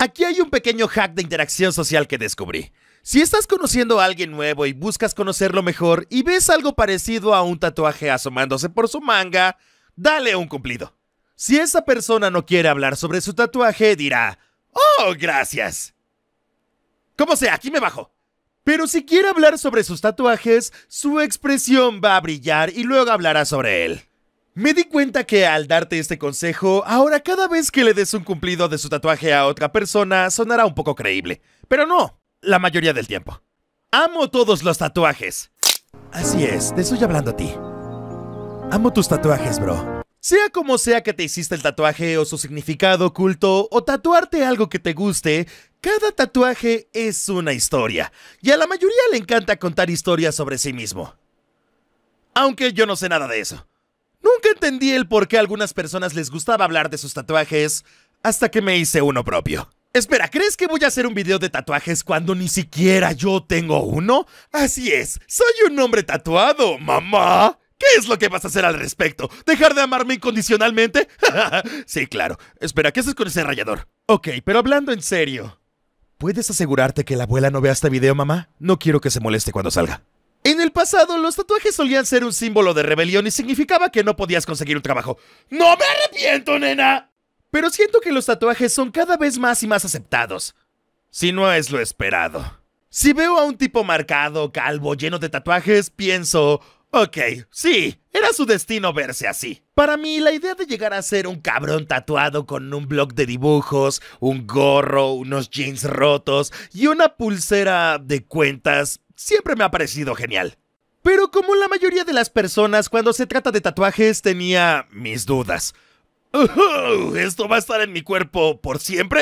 Aquí hay un pequeño hack de interacción social que descubrí. Si estás conociendo a alguien nuevo y buscas conocerlo mejor y ves algo parecido a un tatuaje asomándose por su manga, dale un cumplido. Si esa persona no quiere hablar sobre su tatuaje, dirá, ¡Oh, gracias! Como sea, aquí me bajo. Pero si quiere hablar sobre sus tatuajes, su expresión va a brillar y luego hablará sobre él. Me di cuenta que al darte este consejo, ahora cada vez que le des un cumplido de su tatuaje a otra persona sonará un poco creíble. Pero no, la mayoría del tiempo. Amo todos los tatuajes. Así es, te estoy hablando a ti. Amo tus tatuajes, bro. Sea como sea que te hiciste el tatuaje o su significado oculto o tatuarte algo que te guste, cada tatuaje es una historia. Y a la mayoría le encanta contar historias sobre sí mismo. Aunque yo no sé nada de eso. Nunca entendí el por qué a algunas personas les gustaba hablar de sus tatuajes hasta que me hice uno propio. Espera, ¿crees que voy a hacer un video de tatuajes cuando ni siquiera yo tengo uno? Así es, soy un hombre tatuado, mamá. ¿Qué es lo que vas a hacer al respecto? ¿Dejar de amarme incondicionalmente? sí, claro. Espera, ¿qué haces con ese rayador? Ok, pero hablando en serio. ¿Puedes asegurarte que la abuela no vea este video, mamá? No quiero que se moleste cuando salga. En el pasado, los tatuajes solían ser un símbolo de rebelión y significaba que no podías conseguir un trabajo. ¡No me arrepiento, nena! Pero siento que los tatuajes son cada vez más y más aceptados. Si no es lo esperado. Si veo a un tipo marcado, calvo, lleno de tatuajes, pienso... Ok, sí, era su destino verse así. Para mí, la idea de llegar a ser un cabrón tatuado con un blog de dibujos, un gorro, unos jeans rotos y una pulsera de cuentas siempre me ha parecido genial. Pero como la mayoría de las personas cuando se trata de tatuajes tenía mis dudas. ¿Esto va a estar en mi cuerpo por siempre?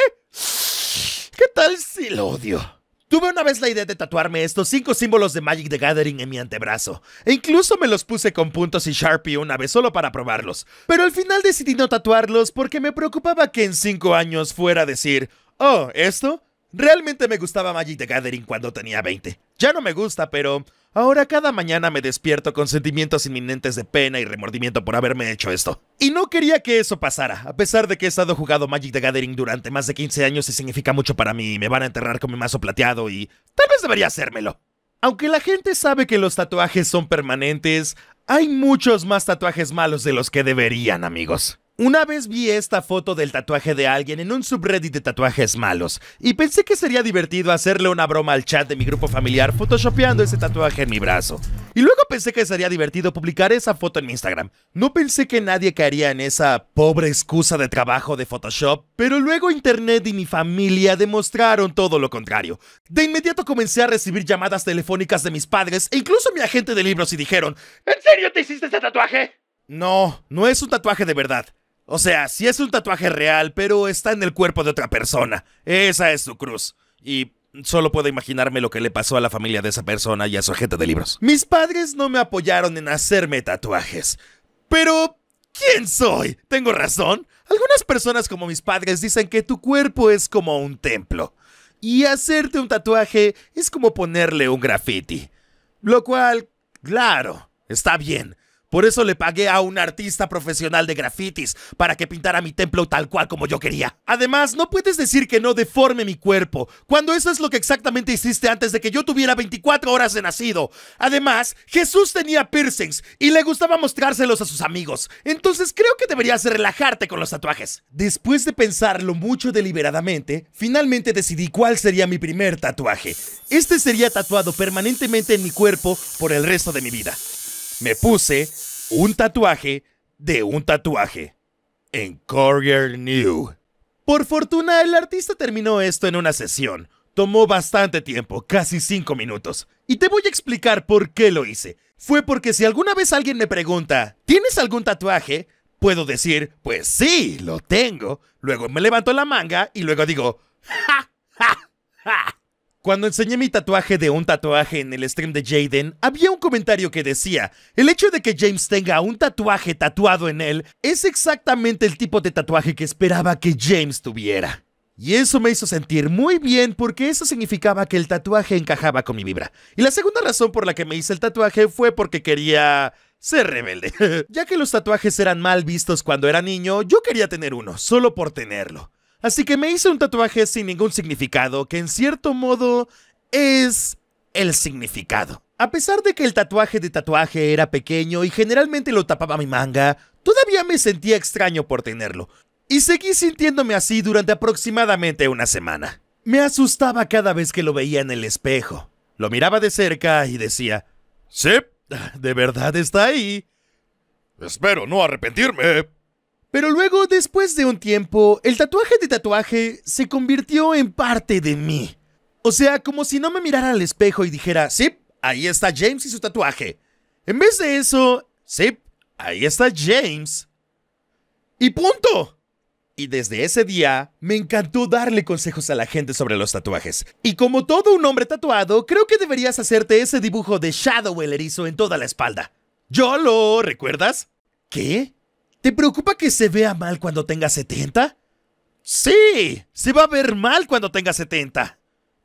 ¿Qué tal si lo odio? Tuve una vez la idea de tatuarme estos cinco símbolos de Magic the Gathering en mi antebrazo, e incluso me los puse con puntos y Sharpie una vez solo para probarlos, pero al final decidí no tatuarlos porque me preocupaba que en cinco años fuera a decir, oh, esto Realmente me gustaba Magic the Gathering cuando tenía 20. Ya no me gusta, pero ahora cada mañana me despierto con sentimientos inminentes de pena y remordimiento por haberme hecho esto. Y no quería que eso pasara, a pesar de que he estado jugando Magic the Gathering durante más de 15 años y significa mucho para mí me van a enterrar con mi mazo plateado y tal vez debería hacérmelo. Aunque la gente sabe que los tatuajes son permanentes, hay muchos más tatuajes malos de los que deberían, amigos. Una vez vi esta foto del tatuaje de alguien en un subreddit de tatuajes malos y pensé que sería divertido hacerle una broma al chat de mi grupo familiar photoshopeando ese tatuaje en mi brazo. Y luego pensé que sería divertido publicar esa foto en mi Instagram. No pensé que nadie caería en esa pobre excusa de trabajo de Photoshop, pero luego internet y mi familia demostraron todo lo contrario. De inmediato comencé a recibir llamadas telefónicas de mis padres e incluso mi agente de libros y dijeron, ¿En serio te hiciste ese tatuaje? No, no es un tatuaje de verdad. O sea, sí es un tatuaje real, pero está en el cuerpo de otra persona. Esa es su cruz. Y solo puedo imaginarme lo que le pasó a la familia de esa persona y a su agente de libros. Mis padres no me apoyaron en hacerme tatuajes. Pero... ¿Quién soy? ¿Tengo razón? Algunas personas como mis padres dicen que tu cuerpo es como un templo. Y hacerte un tatuaje es como ponerle un graffiti. Lo cual, claro, está bien. Por eso le pagué a un artista profesional de grafitis para que pintara mi templo tal cual como yo quería. Además, no puedes decir que no deforme mi cuerpo, cuando eso es lo que exactamente hiciste antes de que yo tuviera 24 horas de nacido. Además, Jesús tenía piercings y le gustaba mostrárselos a sus amigos, entonces creo que deberías relajarte con los tatuajes. Después de pensarlo mucho deliberadamente, finalmente decidí cuál sería mi primer tatuaje. Este sería tatuado permanentemente en mi cuerpo por el resto de mi vida me puse un tatuaje de un tatuaje. En Courier New. Por fortuna, el artista terminó esto en una sesión. Tomó bastante tiempo, casi 5 minutos. Y te voy a explicar por qué lo hice. Fue porque si alguna vez alguien me pregunta, ¿tienes algún tatuaje? Puedo decir, pues sí, lo tengo. Luego me levanto la manga y luego digo, ja, ja, ja. Cuando enseñé mi tatuaje de un tatuaje en el stream de Jaden, había un comentario que decía, el hecho de que James tenga un tatuaje tatuado en él es exactamente el tipo de tatuaje que esperaba que James tuviera. Y eso me hizo sentir muy bien porque eso significaba que el tatuaje encajaba con mi vibra. Y la segunda razón por la que me hice el tatuaje fue porque quería ser rebelde. ya que los tatuajes eran mal vistos cuando era niño, yo quería tener uno, solo por tenerlo. Así que me hice un tatuaje sin ningún significado, que en cierto modo es el significado. A pesar de que el tatuaje de tatuaje era pequeño y generalmente lo tapaba mi manga, todavía me sentía extraño por tenerlo. Y seguí sintiéndome así durante aproximadamente una semana. Me asustaba cada vez que lo veía en el espejo. Lo miraba de cerca y decía, sí, de verdad está ahí. Espero no arrepentirme. Pero luego, después de un tiempo, el tatuaje de tatuaje se convirtió en parte de mí. O sea, como si no me mirara al espejo y dijera, sí, ahí está James y su tatuaje. En vez de eso, sí, ahí está James. Y punto. Y desde ese día, me encantó darle consejos a la gente sobre los tatuajes. Y como todo un hombre tatuado, creo que deberías hacerte ese dibujo de Shadow el erizo en toda la espalda. ¡Yo lo! ¿Recuerdas? ¿Qué? ¿Te preocupa que se vea mal cuando tenga 70? Sí, se va a ver mal cuando tenga 70.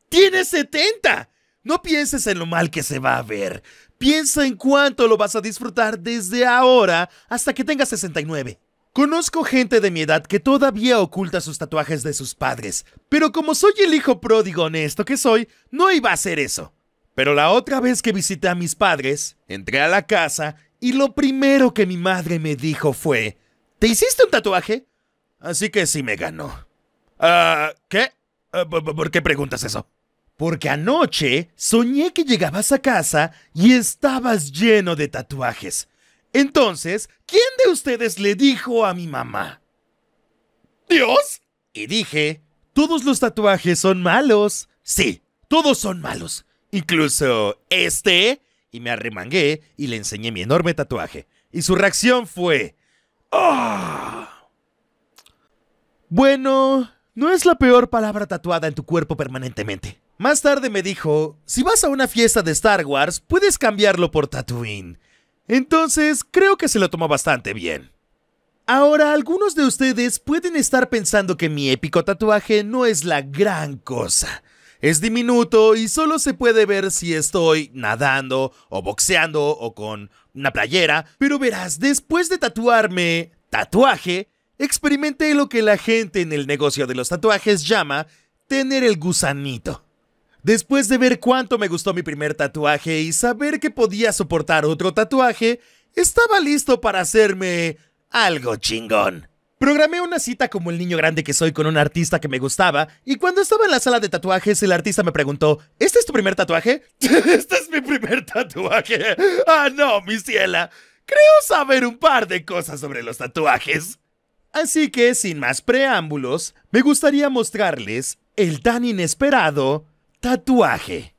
¡Tienes 70! No pienses en lo mal que se va a ver. Piensa en cuánto lo vas a disfrutar desde ahora hasta que tengas 69. Conozco gente de mi edad que todavía oculta sus tatuajes de sus padres, pero como soy el hijo pródigo honesto que soy, no iba a hacer eso. Pero la otra vez que visité a mis padres, entré a la casa y lo primero que mi madre me dijo fue, ¿te hiciste un tatuaje? Así que sí me ganó. Ah, ¿Qué? Ah, ¿Por qué preguntas eso? Porque anoche soñé que llegabas a casa y estabas lleno de tatuajes. Entonces, ¿quién de ustedes le dijo a mi mamá? ¿Dios? Y dije, todos los tatuajes son malos. Sí, todos son malos. Incluso este y me arremangué y le enseñé mi enorme tatuaje. Y su reacción fue... Ah". Bueno, no es la peor palabra tatuada en tu cuerpo permanentemente. Más tarde me dijo, si vas a una fiesta de Star Wars, puedes cambiarlo por Tatooine. Entonces, creo que se lo tomó bastante bien. Ahora, algunos de ustedes pueden estar pensando que mi épico tatuaje no es la gran cosa. Es diminuto y solo se puede ver si estoy nadando o boxeando o con una playera, pero verás, después de tatuarme tatuaje, experimenté lo que la gente en el negocio de los tatuajes llama tener el gusanito. Después de ver cuánto me gustó mi primer tatuaje y saber que podía soportar otro tatuaje, estaba listo para hacerme algo chingón. Programé una cita como el niño grande que soy con un artista que me gustaba, y cuando estaba en la sala de tatuajes, el artista me preguntó: ¿Este es tu primer tatuaje? este es mi primer tatuaje. Ah, no, mi ciela. Creo saber un par de cosas sobre los tatuajes. Así que, sin más preámbulos, me gustaría mostrarles el tan inesperado tatuaje.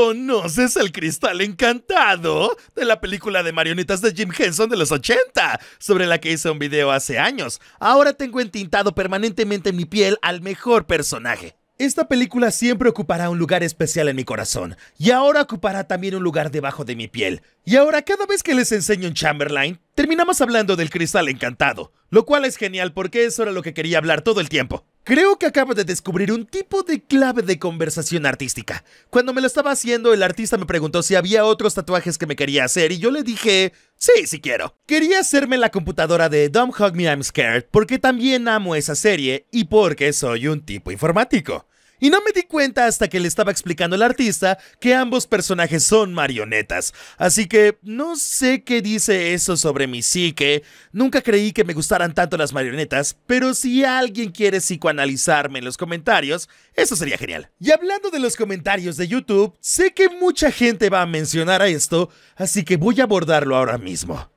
¿Conoces el cristal encantado? De la película de marionetas de Jim Henson de los 80, sobre la que hice un video hace años. Ahora tengo entintado permanentemente en mi piel al mejor personaje. Esta película siempre ocupará un lugar especial en mi corazón, y ahora ocupará también un lugar debajo de mi piel. Y ahora cada vez que les enseño un Chamberlain, terminamos hablando del cristal encantado, lo cual es genial porque eso era lo que quería hablar todo el tiempo. Creo que acabo de descubrir un tipo de clave de conversación artística. Cuando me lo estaba haciendo, el artista me preguntó si había otros tatuajes que me quería hacer y yo le dije, sí, sí quiero. Quería hacerme la computadora de Don't Hug Me I'm Scared porque también amo esa serie y porque soy un tipo informático. Y no me di cuenta hasta que le estaba explicando al artista que ambos personajes son marionetas. Así que no sé qué dice eso sobre mi psique. Nunca creí que me gustaran tanto las marionetas, pero si alguien quiere psicoanalizarme en los comentarios, eso sería genial. Y hablando de los comentarios de YouTube, sé que mucha gente va a mencionar a esto, así que voy a abordarlo ahora mismo.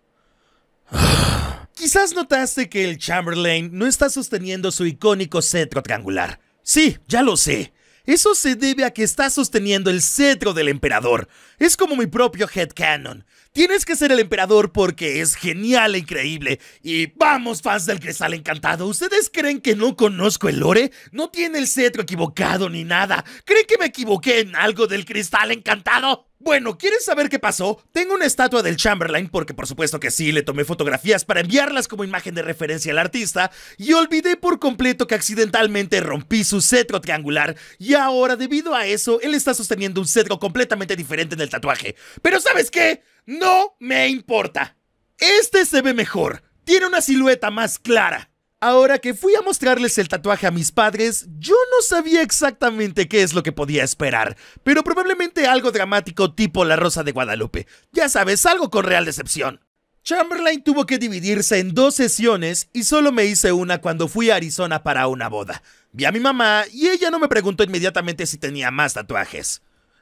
Quizás notaste que el Chamberlain no está sosteniendo su icónico cetro triangular. Sí, ya lo sé. Eso se debe a que está sosteniendo el cetro del emperador. Es como mi propio headcanon. Tienes que ser el emperador porque es genial e increíble. Y vamos, fans del Cristal Encantado, ¿ustedes creen que no conozco el lore? No tiene el cetro equivocado ni nada. ¿Creen que me equivoqué en algo del Cristal Encantado? Bueno, ¿quieres saber qué pasó? Tengo una estatua del Chamberlain, porque por supuesto que sí, le tomé fotografías para enviarlas como imagen de referencia al artista, y olvidé por completo que accidentalmente rompí su cetro triangular, y ahora debido a eso, él está sosteniendo un cetro completamente diferente en el tatuaje. Pero ¿sabes qué? No me importa. Este se ve mejor. Tiene una silueta más clara. Ahora que fui a mostrarles el tatuaje a mis padres, yo no sabía exactamente qué es lo que podía esperar, pero probablemente algo dramático tipo La Rosa de Guadalupe. Ya sabes, algo con real decepción. Chamberlain tuvo que dividirse en dos sesiones y solo me hice una cuando fui a Arizona para una boda. Vi a mi mamá y ella no me preguntó inmediatamente si tenía más tatuajes.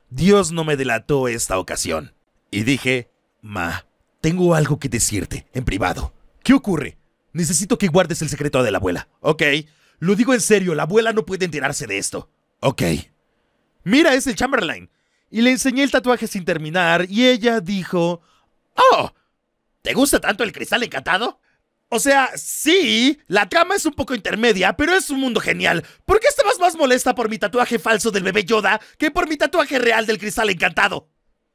Dios no me delató esta ocasión y dije, Ma, tengo algo que decirte en privado. ¿Qué ocurre? Necesito que guardes el secreto de la abuela. Ok. Lo digo en serio, la abuela no puede enterarse de esto. Ok. Mira, es el Chamberlain. Y le enseñé el tatuaje sin terminar y ella dijo... ¡Oh! ¿Te gusta tanto el cristal encantado? O sea, sí, la trama es un poco intermedia, pero es un mundo genial. ¿Por qué estabas más molesta por mi tatuaje falso del bebé Yoda que por mi tatuaje real del cristal encantado?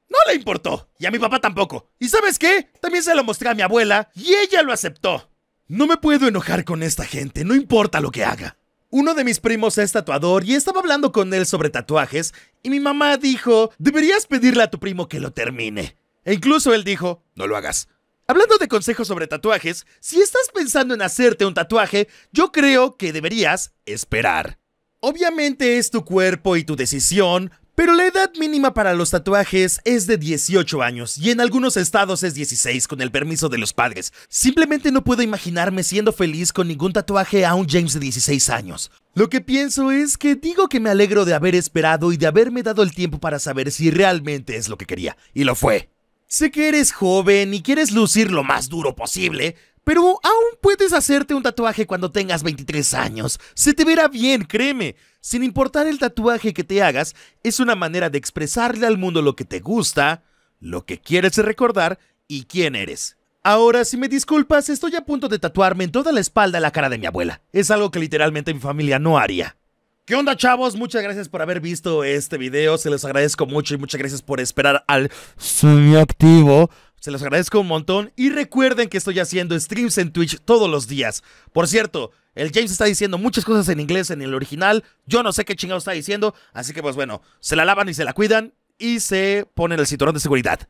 No le importó. Y a mi papá tampoco. ¿Y sabes qué? También se lo mostré a mi abuela y ella lo aceptó. No me puedo enojar con esta gente, no importa lo que haga. Uno de mis primos es tatuador y estaba hablando con él sobre tatuajes y mi mamá dijo, deberías pedirle a tu primo que lo termine. E incluso él dijo, no lo hagas. Hablando de consejos sobre tatuajes, si estás pensando en hacerte un tatuaje, yo creo que deberías esperar. Obviamente es tu cuerpo y tu decisión, pero la edad mínima para los tatuajes es de 18 años y en algunos estados es 16 con el permiso de los padres. Simplemente no puedo imaginarme siendo feliz con ningún tatuaje a un James de 16 años. Lo que pienso es que digo que me alegro de haber esperado y de haberme dado el tiempo para saber si realmente es lo que quería. Y lo fue. Sé que eres joven y quieres lucir lo más duro posible, pero aún puedes hacerte un tatuaje cuando tengas 23 años. Se te verá bien, créeme. Sin importar el tatuaje que te hagas, es una manera de expresarle al mundo lo que te gusta, lo que quieres recordar y quién eres. Ahora, si me disculpas, estoy a punto de tatuarme en toda la espalda la cara de mi abuela. Es algo que literalmente mi familia no haría. ¿Qué onda chavos? Muchas gracias por haber visto este video, se los agradezco mucho y muchas gracias por esperar al subactivo. activo. Se los agradezco un montón y recuerden que estoy haciendo streams en Twitch todos los días. Por cierto, el James está diciendo muchas cosas en inglés en el original. Yo no sé qué chingado está diciendo, así que pues bueno, se la lavan y se la cuidan y se ponen el cinturón de seguridad.